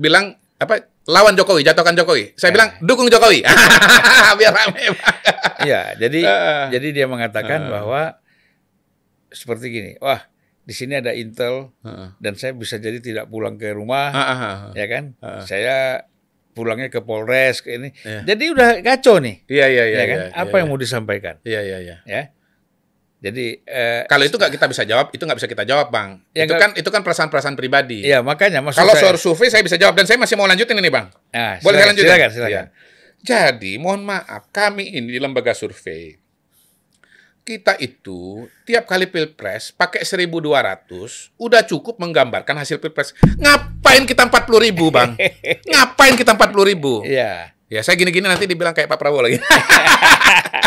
bilang apa lawan Jokowi, jatuhkan Jokowi. Saya ya. bilang dukung Jokowi. Biar rame. ya jadi uh, jadi dia mengatakan uh, bahwa seperti gini. Wah, di sini ada intel uh, dan saya bisa jadi tidak pulang ke rumah. Uh, uh, uh, ya kan? Uh, Saya pulangnya ke Polres ke ini. Yeah. Jadi udah kacau nih. Iya, iya, iya. Ya kan? iya apa yeah, yang yeah. mau disampaikan? Iya, iya, iya. Ya. Jadi eh, kalau itu nggak kita bisa jawab, itu nggak bisa kita jawab, bang. Ya, itu kan itu kan perasaan-perasaan pribadi. Iya makanya. Kalau soal survei saya bisa jawab dan saya masih mau lanjutin ini, bang. Nah, Boleh silakan, saya lanjutin? Silakan, silakan. Ya. Jadi mohon maaf, kami ini di lembaga survei kita itu tiap kali pilpres pakai 1200 udah cukup menggambarkan hasil pilpres. Ngapain kita 40 ribu bang? Ngapain kita 40 ribu? Iya. Iya, Ya saya gini-gini nanti dibilang kayak Pak Prabowo lagi.